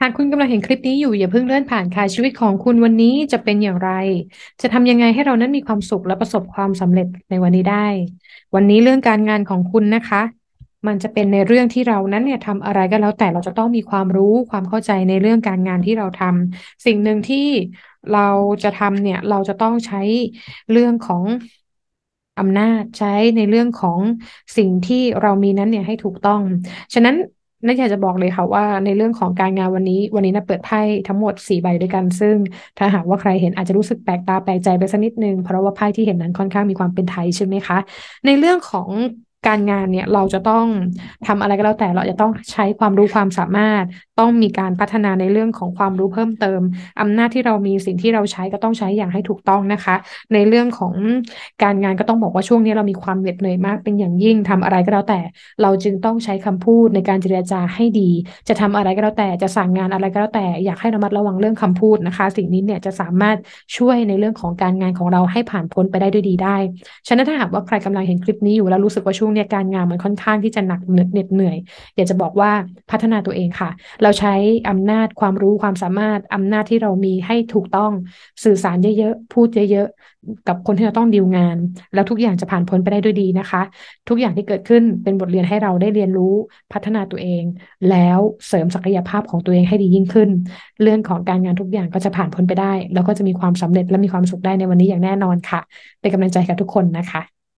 หากคุณกำลังเห็นคลิปนี้อยู่อย่าเพิ่งเลื่อนผ่านค่ะชีวิตของคุณวันนี้จะเป็นอย่างไร จะทำยังไงให้เรานั้นมีความสุขและประสบความสำเร็จในวันนี้ได้ วันนี้เรื่องการงานของคุณนะคะ มันจะเป็นในเรื่องที่เรานั้นเนี่ยทำอะไรก็แล้วแต่เราจะต้องมีความรู้ความเข้าใจในเรื่องการงานที่เราทำสิ่งหนึ่งที่เราจะทำเนี่ยเราจะต้องใช้เรื่องของอำนาจใช้ในเรื่องของสิ่งที่เรามีนั้นเนี่ยให้ถูกต้องฉะนั้นนักอยากจะบอกเลยค่ะว่าในเรื่องของการงานวันนี้วันนี้นะเปิดไพ่ทั้งหมดสี่ใบด้วยกันซึ่งถ้าหากว่าใครเห็นอาจจะรู้สึกแปลกตาแปลกใจไปสักนิดนึง เพราะว่าไพ่ที่เห็นนั้นค่อนข้างมีความเป็นไทยใช่ไหมคะ ในเรื่องของการงานเนี่ยเราจะต้องทำอะไรก็แล้วแต่เราจะต้องใช้ความรู้ความสามารถ ต้องมีการพัฒนาในเรื่องของความรู้เพิ่มเติม อำนาจที่เรามีสิ่งที่เราใช้ก็ต้องใช้อย่างให้ถูกต้องนะคะ ในเรื่องของการงานก็ต้องบอกว่าช่วงนี้เรามีความเหน็ดเหนื่อยมากเป็นอย่างยิ่งทำอะไรก็แล้วแต่ เราจึงต้องใช้คำพูดในการเจรจาให้ดี จะทำอะไรก็แล้วแต่จะสั่งงานอะไรก็แล้วแต่อยากให้ระมัดระวังเรื่องคำพูดนะคะ สิ่งนี้เนี่ยจะสามารถช่วยในเรื่องของการงานของเราให้ผ่านพ้นไปได้ด้วยดีได้ฉะนั้นถ้าหากว่าใครกำลังเห็นคลิปนี้อยู่แล้วรู้สึกว่าช่วงนี่ยการงานมันค่อนข้างที่จะหนักเหน็ดเหนื่อยอยากจะบอกว่าพัฒนาตัวเองค่ะ เราใช้อำนาจความรู้ความสามารถอำนาจที่เรามีให้ถูกต้องสื่อสารเยอะๆพูดเยอะๆกับคนที่เราต้องดีลงาน แล้วทุกอย่างจะผ่านพ้นไปได้ด้วยดีนะคะ ทุกอย่างที่เกิดขึ้นเป็นบทเรียนให้เราได้เรียนรู้พัฒนาตัวเอง แล้วเสริมศักยภาพของตัวเองให้ดียิ่งขึ้น เรื่องของการงานทุกอย่างก็จะผ่านพ้นไปได้ แล้วก็จะมีความสำเร็จและมีความสุขได้ในวันนี้อย่างแน่นอนค่ะ เป็นกำลังใจกับทุกคนนะคะ